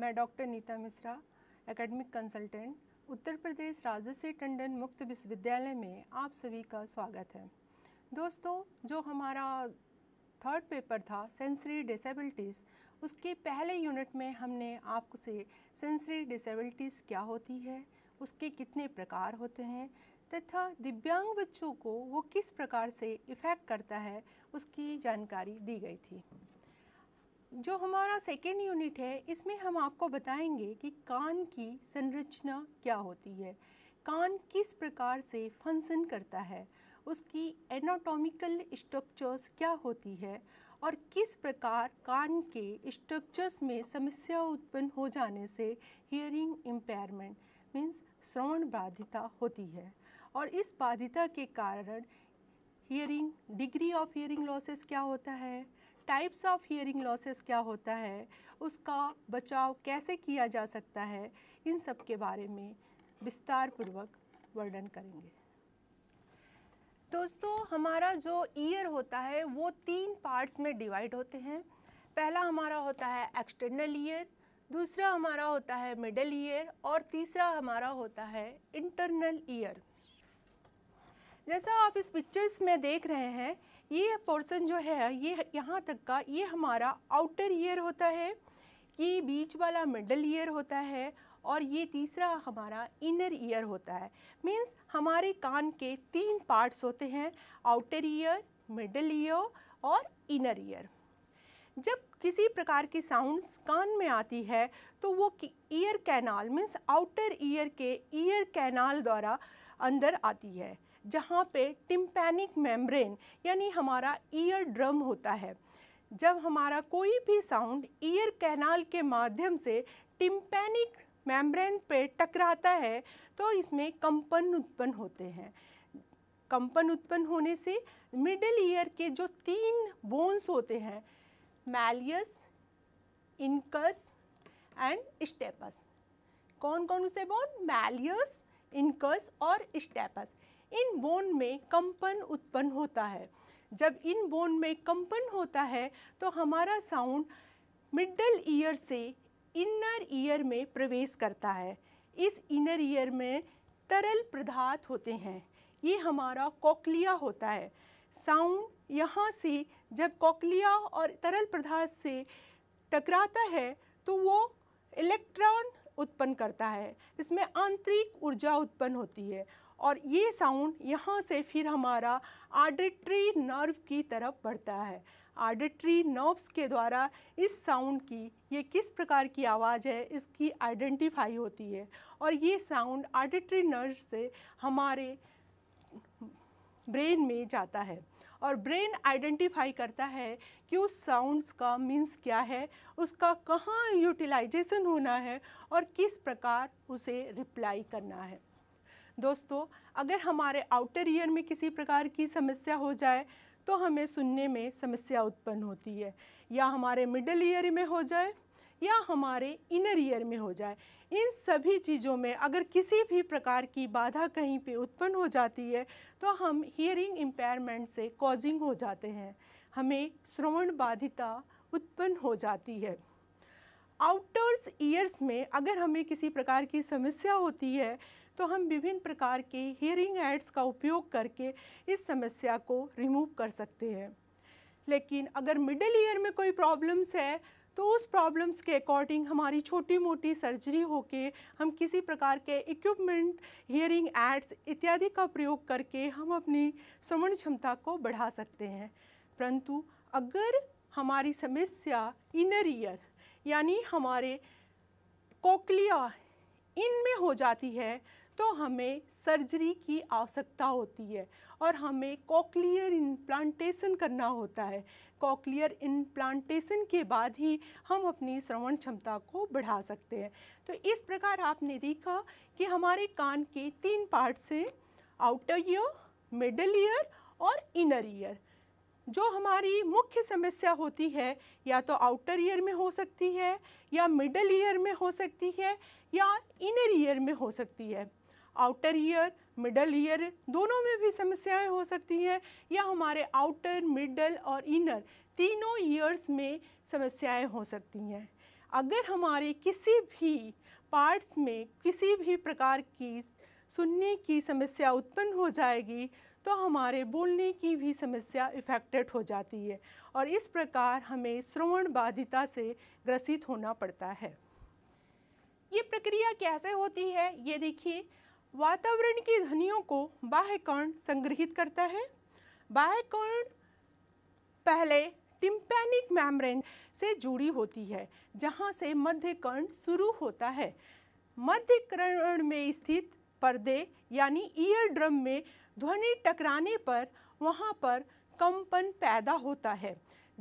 मैं doctor Neeta Mishra academic consultant Uttar Pradesh राजस्व टंडन मुक्त विश्वविद्यालय में आप सभी का स्वागत है दोस्तों जो हमारा थर्ड पेपर था सेंसरी डिसेबिलिटीज़ उसके पहले यूनिट में हमने आपसे सेंसरी डिसेबिलिटीज़ क्या होती है उसके कितने प्रकार होते हैं तथा दिव्यांग बच्चों को वो किस प्रकार से इफ़ेक्ट करता है उसकी जानकारी दी गई थी जो हमारा सेकेंड यूनिट है इसमें हम आपको बताएंगे कि कान की संरचना क्या होती है कान किस प्रकार से फंक्शन करता है उसकी एनाटॉमिकल स्ट्रक्चर्स क्या होती है और किस प्रकार कान के स्ट्रक्चर्स में समस्या उत्पन्न हो जाने से हियरिंग इम्पेयरमेंट मीन्स श्रवण बाधिता होती है और इस बाधिता के कारण hearing degree of hearing losses क्या होता है टाइप्स ऑफ हियरिंग लॉसेस क्या होता है उसका बचाव कैसे किया जा सकता है इन सब के बारे में विस्तार पूर्वक वर्णन करेंगे दोस्तों हमारा जो ईयर होता है वो तीन पार्ट्स में डिवाइड होते हैं पहला हमारा होता है एक्सटर्नल ईयर दूसरा हमारा होता है मिडल ईयर और तीसरा हमारा होता है इंटरनल ईयर जैसा आप इस पिक्चर्स में देख रहे हैं ये पोर्सन जो है ये यहाँ तक का ये हमारा आउटर ईयर होता है ये बीच वाला मिडल ईयर होता है और ये तीसरा हमारा इनर ईयर होता है मींस हमारे कान के तीन पार्ट्स होते हैं आउटर ईयर मिडल ईयर और इनर ईयर जब किसी प्रकार की साउंड्स कान में आती है तो वो ear canal means outer ear के ईयर कैनाल द्वारा अंदर आती है जहाँ पे टिम्पैनिक मेम्ब्रेन यानी हमारा ईयर ड्रम होता है जब हमारा कोई भी साउंड ईयर कैनाल के माध्यम से टिम्पैनिक मेम्ब्रेन पे टकराता है तो इसमें कंपन उत्पन्न होते हैं कंपन उत्पन्न होने से मिडिल ईयर के जो तीन बोन्स होते हैं मैलियस इनकस एंड स्टेपस कौन कौन से बोन मैलियस इनकस और स्टेपस इन बोन में कंपन उत्पन्न होता है जब इन बोन में कंपन होता है तो हमारा साउंड मिडल ईयर से इनर ईयर में प्रवेश करता है इस इनर ईयर में तरल पदार्थ होते हैं ये हमारा कोकलिया होता है साउंड यहाँ से जब कोकलिया और तरल पदार्थ से टकराता है तो वो इलेक्ट्रॉन उत्पन्न करता है इसमें आंतरिक ऊर्जा उत्पन्न होती है और ये साउंड यहाँ से फिर हमारा आर्डिट्री नर्व की तरफ बढ़ता है आर्डिट्री नर्व्स के द्वारा इस साउंड की ये किस प्रकार की आवाज़ है इसकी आइडेंटिफाई होती है और ये साउंड आर्डिट्री नर्व से हमारे ब्रेन में जाता है और ब्रेन आइडेंटिफाई करता है कि उस साउंड्स का मीन्स क्या है उसका कहाँ यूटिलाइजेशन होना है और किस प्रकार उसे रिप्लाई करना है दोस्तों अगर हमारे आउटर ईयर में किसी प्रकार की समस्या हो जाए तो हमें सुनने में समस्या उत्पन्न होती है या हमारे मिडल ईयर में हो जाए या हमारे इनर ईयर में हो जाए इन सभी चीज़ों में अगर किसी भी प्रकार की बाधा कहीं पे उत्पन्न हो जाती है तो हम हियरिंग इम्पेयरमेंट से कॉजिंग हो जाते हैं हमें श्रवण बाधिता उत्पन्न हो जाती है आउटर्स ईयर्स में अगर हमें किसी प्रकार की समस्या होती है तो हम विभिन्न प्रकार के हियरिंग एड्स का उपयोग करके इस समस्या को रिमूव कर सकते हैं लेकिन अगर मिडिल ईयर में कोई प्रॉब्लम्स है तो उस प्रॉब्लम्स के अकॉर्डिंग हमारी छोटी मोटी सर्जरी होके हम किसी प्रकार के इक्विपमेंट हियरिंग एड्स इत्यादि का प्रयोग करके हम अपनी श्रवण क्षमता को बढ़ा सकते हैं परंतु अगर हमारी समस्या इनर ईयर यानी हमारे कोकलिया इनमें हो जाती है तो हमें सर्जरी की आवश्यकता होती है और हमें कॉकलियर इम्प्लांटेशन करना होता है कॉकलियर इम्प्लांटेशन के बाद ही हम अपनी श्रवण क्षमता को बढ़ा सकते हैं तो इस प्रकार आपने देखा कि हमारे कान के तीन पार्ट्स हैं आउटर ईयर मिडल ईयर और इनर ईयर जो हमारी मुख्य समस्या होती है या तो आउटर ईयर में हो सकती है या मिडल ईयर में हो सकती है या इनर ईयर में हो सकती है आउटर ईयर मिडल ईयर दोनों में भी समस्याएं हो सकती हैं या हमारे आउटर मिडल और इनर तीनों ईयर्स में समस्याएं हो सकती हैं अगर हमारे किसी भी पार्ट्स में किसी भी प्रकार की सुनने की समस्या उत्पन्न हो जाएगी तो हमारे बोलने की भी समस्या इफ़ेक्टेड हो जाती है और इस प्रकार हमें श्रवण बाधिता से ग्रसित होना पड़ता है ये प्रक्रिया कैसे होती है ये देखिए वातावरण की ध्वनियों को बाह्य कर्ण संग्रहित करता है बाह्य कर्ण पहले टिम्पैनिक मैमरेन से जुड़ी होती है जहाँ से मध्य कर्ण शुरू होता है मध्य कर्ण में स्थित पर्दे यानी ईयर ड्रम में ध्वनि टकराने पर वहाँ पर कंपन पैदा होता है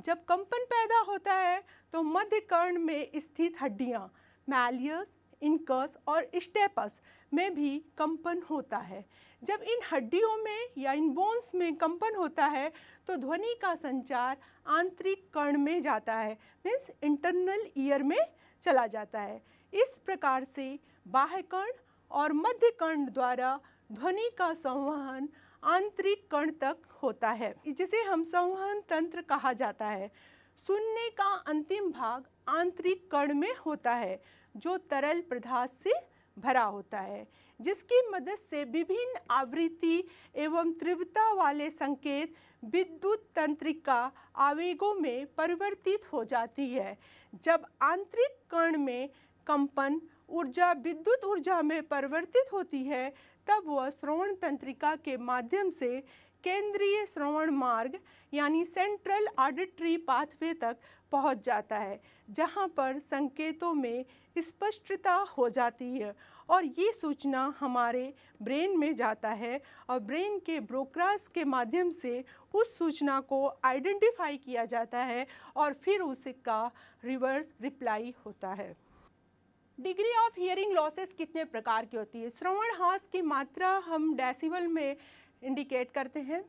जब कंपन पैदा होता है तो मध्य कर्ण में स्थित हड्डियाँ मैलियस इनकस और स्टेपस में भी कंपन होता है जब इन हड्डियों में या इन बोन्स में कंपन होता है तो ध्वनि का संचार आंतरिक कर्ण में जाता है मीन्स इंटरनल ईयर में चला जाता है इस प्रकार से बाह्य कर्ण और मध्य कर्ण द्वारा ध्वनि का संवहन आंतरिक कर्ण तक होता है जिसे हम संवहन तंत्र कहा जाता है सुनने का अंतिम भाग आंतरिक कर्ण में होता है जो तरल पदार्थ से भरा होता है जिसकी मदद से विभिन्न आवृत्ति एवं तीव्रता वाले संकेत विद्युत तंत्रिका आवेगों में परिवर्तित हो जाती है जब आंतरिक कण में कंपन ऊर्जा विद्युत ऊर्जा में परिवर्तित होती है तब वह श्रवण तंत्रिका के माध्यम से केंद्रीय श्रवण मार्ग यानी सेंट्रल ऑडिटरी पाथवे तक पहुंच जाता है जहाँ पर संकेतों में स्पष्टता हो जाती है और ये सूचना हमारे ब्रेन में जाता है और ब्रेन के ब्रोकरास के माध्यम से उस सूचना को आइडेंटिफाई किया जाता है और फिर उसका रिवर्स रिप्लाई होता है डिग्री ऑफ हियरिंग लॉसेस कितने प्रकार की होती है श्रवण हास की मात्रा हम डेसिबल में इंडिकेट करते हैं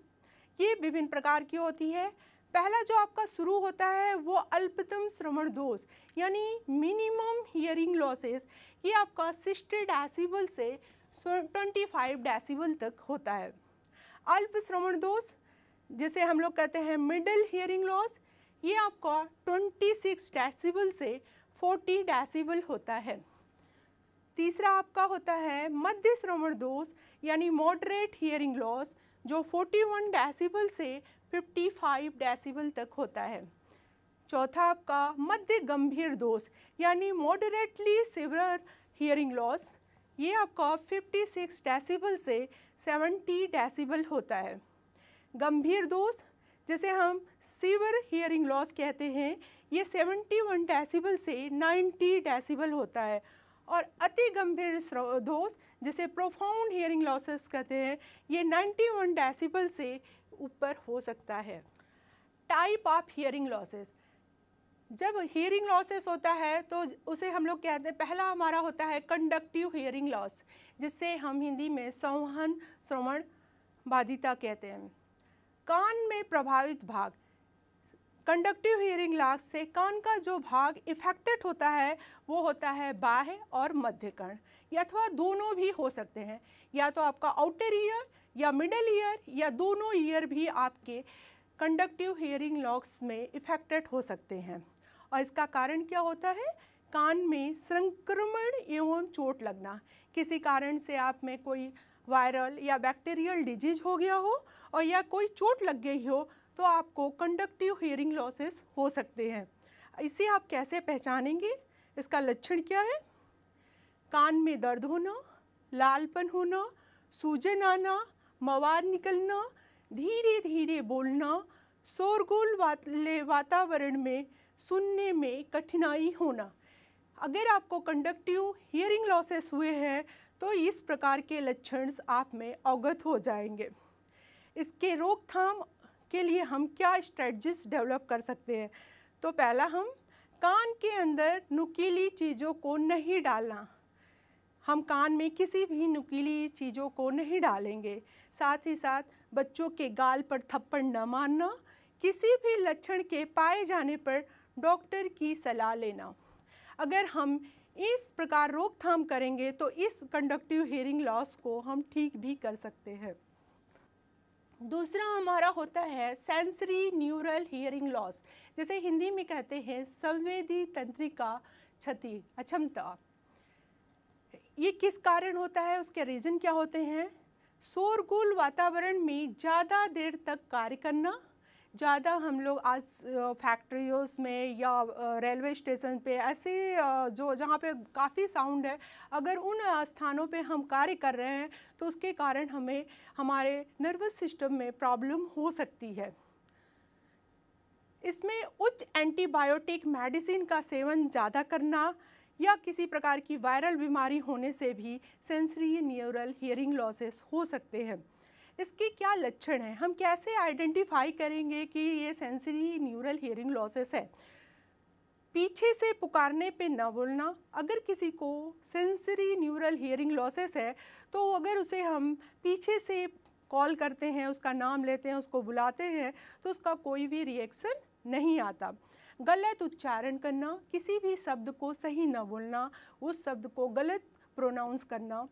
ये विभिन्न प्रकार की होती है पहला जो आपका शुरू होता है वो अल्पतम श्रवण दोष यानी मिनिमम हियरिंग लॉसेस ये आपका सिक्सटी डेसिबल से ट्वेंटी फाइव डेसिबल तक होता है अल्प श्रवण दोष जिसे हम लोग कहते हैं मिडल हियरिंग लॉस ये आपका ट्वेंटी सिक्स डेसिबल से फोर्टी डेसिबल होता है तीसरा आपका होता है मध्य श्रवण दोष यानी मॉडरेट हियरिंग लॉस जो 41 डेसिबल से 55 डेसिबल तक होता है चौथा आपका मध्य गंभीर दोष यानी मॉडरेटली सिवर हियरिंग लॉस ये आपका 56 डेसिबल से 70 डेसिबल होता है गंभीर दोष जिसे हम सीवर हियरिंग लॉस कहते हैं ये 71 डेसिबल से 90 डेसिबल होता है और अति गंभीर दोष जिसे प्रोफाउंड हियरिंग लॉसेस कहते हैं ये 91 डेसिबल से ऊपर हो सकता है टाइप ऑफ हियरिंग लॉसेस जब हियरिंग लॉसेस होता है तो उसे हम लोग कहते हैं पहला हमारा होता है कंडक्टिव हियरिंग लॉस जिससे हम हिंदी में संवहन श्रवण बाधिता कहते हैं कान में प्रभावित भाग कंडक्टिव हियरिंग लाग से कान का जो भाग इफेक्टेड होता है वो होता है बाह्य और मध्य कर्ण या अथवा दोनों भी हो सकते हैं या तो आपका आउटर ईयर या मिडल ईयर या दोनों ईयर भी आपके कंडक्टिव हियरिंग लॉक्स में इफेक्टेड हो सकते हैं और इसका कारण क्या होता है कान में संक्रमण एवं चोट लगना किसी कारण से आप में कोई वायरल या बैक्टीरियल डिजीज हो गया हो और या कोई चोट लग गई हो तो आपको कंडक्टिव हियरिंग लॉसेस हो सकते हैं इसे आप कैसे पहचानेंगे इसका लक्षण क्या है कान में दर्द होना लालपन होना सूजन आना मवार निकलना धीरे धीरे बोलना शोरगुल वाले वातावरण में सुनने में कठिनाई होना अगर आपको कंडक्टिव हियरिंग लॉसेस हुए हैं तो इस प्रकार के लक्षण आप में अवगत हो जाएंगे इसके रोकथाम के लिए हम क्या स्ट्रेटजीज डेवलप कर सकते हैं तो पहला हम कान के अंदर नुकीली चीज़ों को नहीं डालना हम कान में किसी भी नुकीली चीज़ों को नहीं डालेंगे साथ ही साथ बच्चों के गाल पर थप्पड़ न मारना किसी भी लक्षण के पाए जाने पर डॉक्टर की सलाह लेना अगर हम इस प्रकार रोकथाम करेंगे तो इस कंडक्टिव हियरिंग लॉस को हम ठीक भी कर सकते हैं दूसरा हमारा होता है सेंसरी न्यूरल हियरिंग लॉस जैसे हिंदी में कहते हैं संवेदी तंत्रिका क्षति अक्षमता ये किस कारण होता है उसके रीज़न क्या होते हैं शोरगुल वातावरण में ज़्यादा देर तक कार्य करना ज़्यादा हम लोग आज फैक्ट्रियों में या रेलवे स्टेशन पे ऐसे जो जहाँ पे काफ़ी साउंड है अगर उन स्थानों पे हम कार्य कर रहे हैं तो उसके कारण हमें हमारे नर्वस सिस्टम में प्रॉब्लम हो सकती है इसमें उच्च एंटीबायोटिक मेडिसिन का सेवन ज़्यादा करना या किसी प्रकार की वायरल बीमारी होने से भी सेंसरी न्यूरल हियरिंग लॉसेस हो सकते हैं इसके क्या लक्षण हैं हम कैसे आइडेंटिफाई करेंगे कि ये सेंसरी न्यूरल हियरिंग लॉसेस है पीछे से पुकारने पे ना बोलना अगर किसी को सेंसरी न्यूरल हियरिंग लॉसेस है तो अगर उसे हम पीछे से कॉल करते हैं उसका नाम लेते हैं उसको बुलाते हैं तो उसका कोई भी रिएक्शन नहीं आता गलत उच्चारण करना किसी भी शब्द को सही न बोलना उस शब्द को गलत प्रोनाउंस करना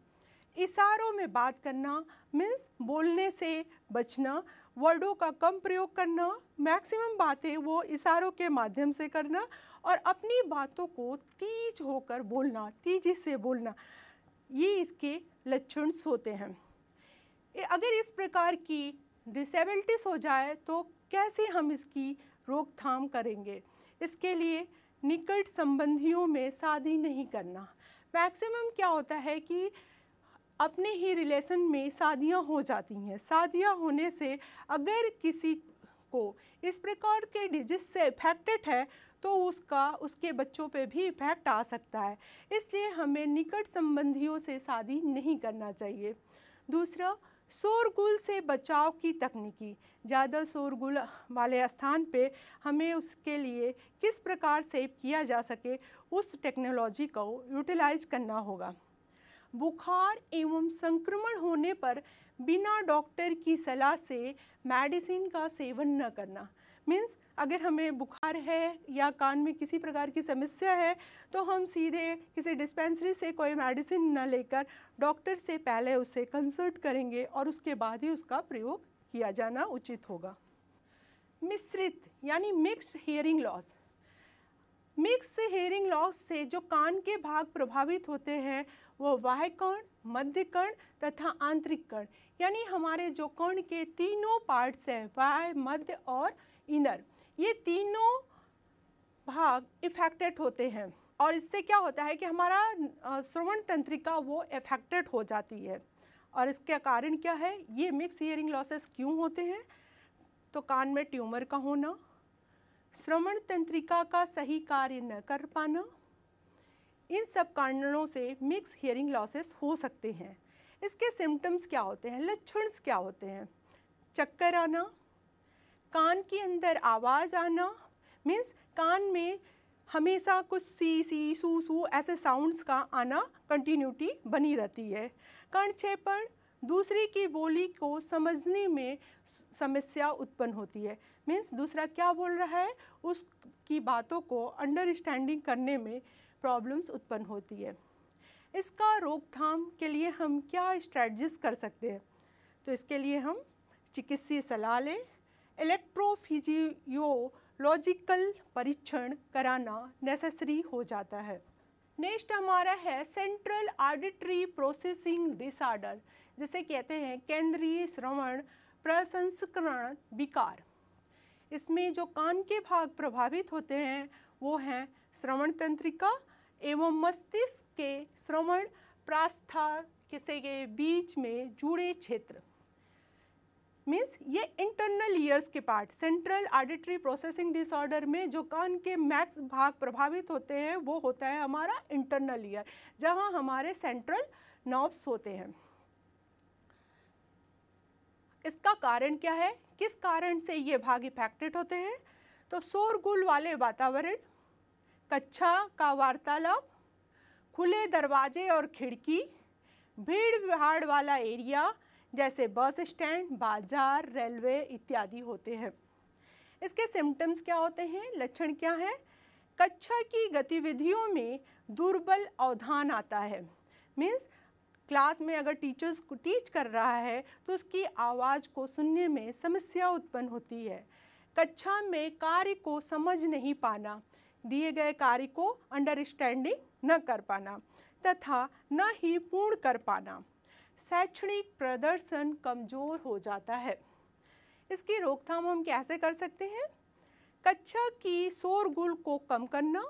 इशारों में बात करना मीन्स बोलने से बचना वर्डों का कम प्रयोग करना मैक्सिमम बातें वो इशारों के माध्यम से करना और अपनी बातों को तीज होकर बोलना तेजी से बोलना ये इसके लक्षण होते हैं अगर इस प्रकार की डिसेबिलिटीज हो जाए तो कैसे हम इसकी रोकथाम करेंगे इसके लिए निकट संबंधियों में शादी नहीं करना मैक्सिमम क्या होता है कि अपने ही रिलेशन में शादियाँ हो जाती हैं शादियाँ होने से अगर किसी को इस प्रकार के डिजिज से इफेक्टेड है तो उसका उसके बच्चों पे भी इफेक्ट आ सकता है इसलिए हमें निकट संबंधियों से शादी नहीं करना चाहिए दूसरा शोरगुल से बचाव की तकनीकी ज़्यादा शोरगुल वाले स्थान पे हमें उसके लिए किस प्रकार सेव किया जा सके उस टेक्नोलॉजी को यूटिलाइज करना होगा बुखार एवं संक्रमण होने पर बिना डॉक्टर की सलाह से मेडिसिन का सेवन न करना मीन्स अगर हमें बुखार है या कान में किसी प्रकार की समस्या है तो हम सीधे किसी डिस्पेंसरी से कोई मेडिसिन न लेकर डॉक्टर से पहले उसे कंसल्ट करेंगे और उसके बाद ही उसका प्रयोग किया जाना उचित होगा मिश्रित यानी mix hearing loss mix hearing loss से जो कान के भाग प्रभावित होते हैं वो बाह्य कर्ण मध्य कर्ण तथा आंतरिक कर्ण यानी हमारे जो कर्ण के तीनों पार्ट्स हैं बाह्य मध्य और इनर ये तीनों भाग इफेक्टेड होते हैं और इससे क्या होता है कि हमारा श्रवण तंत्रिका वो इफेक्टेड हो जाती है और इसका कारण क्या है ये मिक्स हियरिंग लॉसेस क्यों होते हैं तो कान में ट्यूमर का होना श्रवण तंत्रिका का सही कार्य न कर पाना इन सब कारणों से मिक्स हियरिंग लॉसेस हो सकते हैं इसके सिम्टम्स क्या होते हैं लक्षण क्या होते हैं चक्कर आना कान के अंदर आवाज़ आना मीन्स कान में हमेशा कुछ सी सी सू सू ऐसे साउंड्स का आना कंटिन्यूटी बनी रहती है छेपण दूसरे की बोली को समझने में समस्या उत्पन्न होती है मीन्स दूसरा क्या बोल रहा है उसकी बातों को अंडरस्टैंडिंग करने में प्रॉब्लम्स उत्पन्न होती है इसका रोकथाम के लिए हम क्या स्ट्रेटजिस कर सकते हैं तो इसके लिए हम चिकित्सीय सलाह लें इलेक्ट्रोफिजियोलॉजिकल परीक्षण कराना नेसेसरी हो जाता है नेक्स्ट हमारा है सेंट्रल ऑडिटरी प्रोसेसिंग डिसऑर्डर जिसे कहते हैं केंद्रीय श्रवण प्रसंस्करण विकार इसमें जो कान के भाग प्रभावित होते हैं वो हैं श्रवण तंत्रिका एवं मस्तिष्क के श्रवण प्रास्था किसे के बीच में जुड़े क्षेत्र मीन्स ये इंटरनल ईयर्स के part central auditory processing disorder में जो कान के मैक्स भाग प्रभावित होते हैं वो होता है हमारा इंटरनल ईयर जहाँ हमारे सेंट्रल नॉब्स होते हैं इसका कारण क्या है किस कारण से ये भाग इफेक्टेड होते हैं तो शोरगुल वाले वातावरण कक्षा का वार्तालाप खुले दरवाजे और खिड़की भीड़ भाड़ वाला एरिया जैसे बस स्टैंड बाजार रेलवे इत्यादि होते हैं इसके सिम्टम्स क्या होते हैं लक्षण क्या है कक्षा की गतिविधियों में दुर्बल अवधान आता है मीन्स क्लास में अगर टीचर्स को टीच कर रहा है तो उसकी आवाज़ को सुनने में समस्या उत्पन्न होती है कक्षा में कार्य को समझ नहीं पाना दिए गए कार्य को अंडरस्टैंडिंग न कर पाना तथा न ही पूर्ण कर पाना शैक्षणिक प्रदर्शन कमज़ोर हो जाता है इसकी रोकथाम हम कैसे कर सकते हैं कक्षा की शोरगुल को कम करना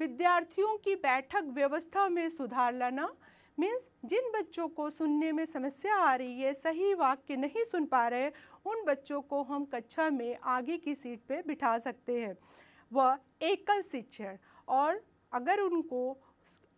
विद्यार्थियों की बैठक व्यवस्था में सुधार लाना मीन्स जिन बच्चों को सुनने में समस्या आ रही है सही वाक्य नहीं सुन पा रहे उन बच्चों को हम कक्षा में आगे की सीट पे बिठा सकते हैं वह एकल शिक्षण और अगर उनको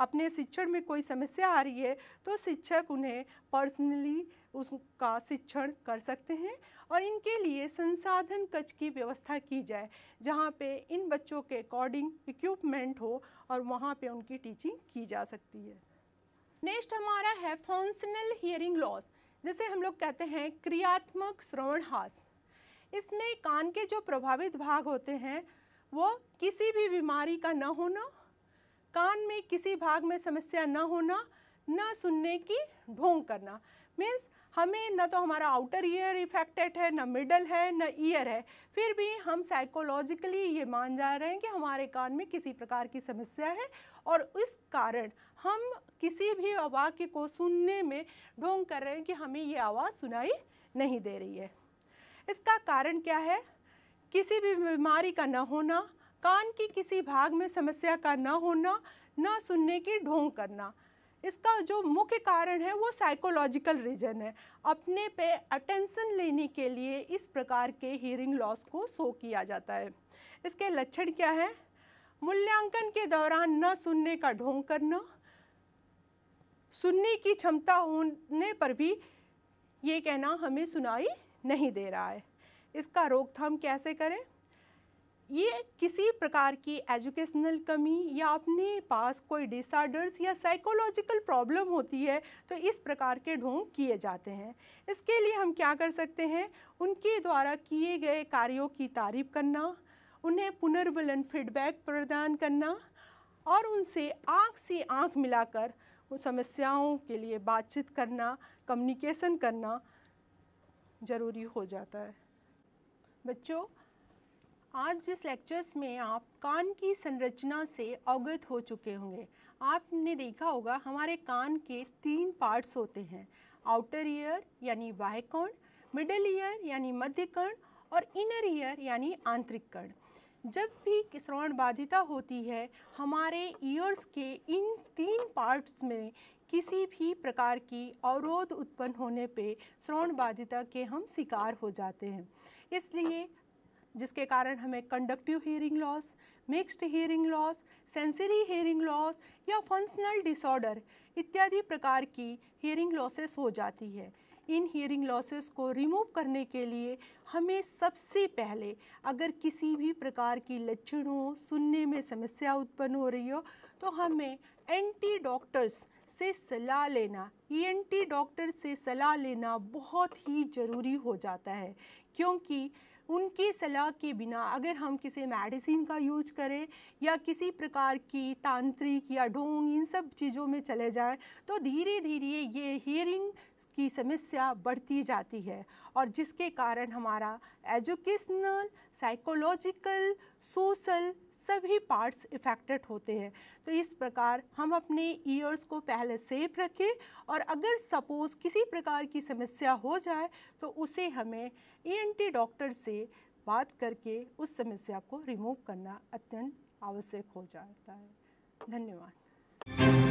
अपने शिक्षण में कोई समस्या आ रही है तो शिक्षक उन्हें पर्सनली उसका शिक्षण कर सकते हैं और इनके लिए संसाधन कच की व्यवस्था की जाए जहाँ पे इन बच्चों के अकॉर्डिंग इक्विपमेंट हो और वहाँ पे उनकी टीचिंग की जा सकती है नेक्स्ट हमारा है फंक्शनल हियरिंग लॉस जिसे हम लोग कहते हैं क्रियात्मक श्रवण हास इसमें कान के जो प्रभावित भाग होते हैं वो किसी भी बीमारी का न होना कान में किसी भाग में समस्या न होना न सुनने की ढोंग करना मीन्स हमें न तो हमारा आउटर ईयर इफेक्टेड है न मिडल है न ईयर है फिर भी हम साइकोलॉजिकली ये मान जा रहे हैं कि हमारे कान में किसी प्रकार की समस्या है और इस कारण हम किसी भी वाक्य को सुनने में ढोंग कर रहे हैं कि हमें ये आवाज़ सुनाई नहीं दे रही है इसका कारण क्या है किसी भी बीमारी का न होना कान की किसी भाग में समस्या का न होना न सुनने की ढोंग करना इसका जो मुख्य कारण है वो साइकोलॉजिकल रीजन है अपने पे अटेंशन लेने के लिए इस प्रकार के हियरिंग लॉस को शो किया जाता है इसके लक्षण क्या है मूल्यांकन के दौरान न सुनने का ढोंग करना सुनने की क्षमता होने पर भी ये कहना हमें सुनाई नहीं दे रहा है इसका रोकथाम कैसे करें ये किसी प्रकार की एजुकेशनल कमी या अपने पास कोई डिसऑर्डर्स या साइकोलॉजिकल प्रॉब्लम होती है तो इस प्रकार के ढोंग किए जाते हैं इसके लिए हम क्या कर सकते हैं उनके द्वारा किए गए कार्यों की तारीफ करना उन्हें पुनर्वलन फीडबैक प्रदान करना और उनसे आँख से आँख मिलाकर समस्याओं के लिए बातचीत करना कम्युनिकेशन करना ज़रूरी हो जाता है बच्चों आज जिस लेक्चर्स में आप कान की संरचना से अवगत हो चुके होंगे आपने देखा होगा हमारे कान के तीन पार्ट्स होते हैं आउटर ईयर यानी बाह्य कर्ण मिडल ईयर यानी मध्य कर्ण और इनर ईयर यानी आंतरिक कर्ण जब भी श्रवण बाधिता होती है हमारे ईयर्स के इन तीन पार्ट्स में किसी भी प्रकार की अवरोध उत्पन्न होने पे श्रवण बाधिता के हम शिकार हो जाते हैं इसलिए जिसके कारण हमें conductive hearing loss mixed hearing loss sensory hearing loss या फंक्शनल डिसऑर्डर इत्यादि प्रकार की हेयरिंग लॉसेस हो जाती है इन हियरिंग लॉसेस को रिमूव करने के लिए हमें सबसे पहले अगर किसी भी प्रकार की लक्षणों सुनने में समस्या उत्पन्न हो रही हो तो हमें एंटी डॉक्टर्स से सलाह लेना टी e डॉक्टर से सलाह लेना बहुत ही ज़रूरी हो जाता है क्योंकि उनकी सलाह के बिना अगर हम किसी मेडिसिन का यूज करें या किसी प्रकार की तांत्रिक या ढोंग इन सब चीज़ों में चले जाएं तो धीरे धीरे ये हियरिंग की समस्या बढ़ती जाती है और जिसके कारण हमारा एजुकेशनल साइकोलॉजिकल सोशल सभी पार्ट्स इफ़ेक्टेड होते हैं तो इस प्रकार हम अपने ईयर्स को पहले सेफ रखें और अगर सपोज़ किसी प्रकार की समस्या हो जाए तो उसे हमें ई डॉक्टर से बात करके उस समस्या को रिमूव करना अत्यंत आवश्यक हो जाता है धन्यवाद